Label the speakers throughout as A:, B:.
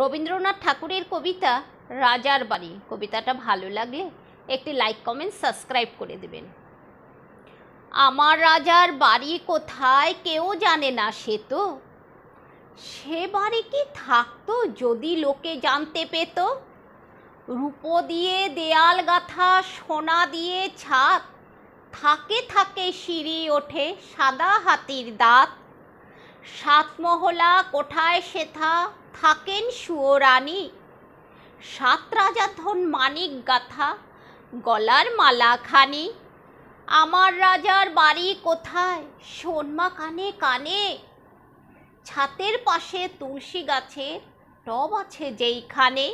A: রবীন্দ্রনাথ ঠাকুরের কবিতা রাজার বাড়ি কবিতাটা ভালো লাগলে একটি লাইক কমেন্ট সাবস্ক্রাইব করে দেবেন আমার রাজার বাড়ি কোথায় কেউ জানে না সে তো সে বাড়ি কি থাকতো যদি লোকে জানতে পেত রূপো দিয়ে দেয়াল গাথা সোনা দিয়ে ছাদ থাকে থাকে সিঁড়ি ওঠে সাদা হাতির দাঁত সাতমহলা কোঠায় সেথা থাকেন সুয়োরানী সাত রাজা ধন মানিক গাথা গলার মালা খানি আমার রাজার বাড়ি কোথায় সোনমা কানে কানে ছাতের পাশে তুলসী গাছে টব আছে যেইখানে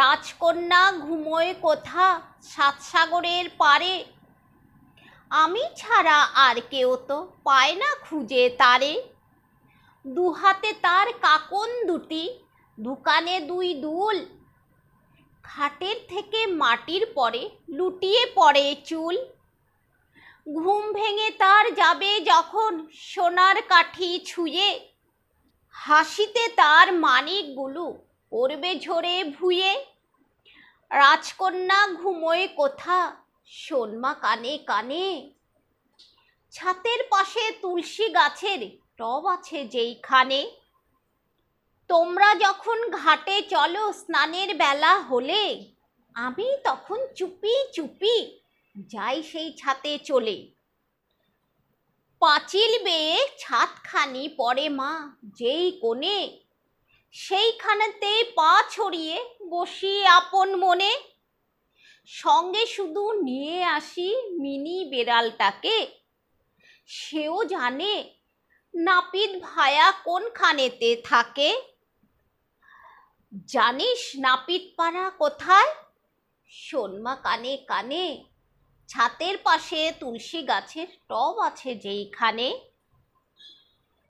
A: রাজকন্যা ঘুমোয় কোথা সাতসাগরের পারে আমি ছাড়া আর কেউ তো পায় না খুঁজে তারে দুহাতে তার কাকন দুটি দুকানে দুই দুল খাটের থেকে মাটির পরে লুটিয়ে পড়ে চুল ঘুম ভেঙে তার যাবে যখন সোনার কাঠি ছুঁয়ে হাসিতে তার মানিকগুলো পড়বে ঝরে ভুয়ে রাজকন্যা ঘুমোয় কোথা সোনমা কানে কানে ছাতের পাশে তুলসী গাছের টব আছে যেইখানে তোমরা যখন ঘাটে চলো স্নানের বেলা হলে আমি তখন চুপি চুপি যাই সেই ছাতে চলে পাঁচিল বেয়ে ছাদখানি পরে মা যেই কোণে সেইখানেতে পা ছড়িয়ে বসি আপন মনে সঙ্গে শুধু নিয়ে আসি মিনি বেড়ালটাকে সেও জানে নাপিত ভায়া কোনখানেতে থাকে জানিস নাপিত পাড়া কোথায় সোনমা কানে কানে ছাতের পাশে তুলসী গাছের টব আছে যেইখানে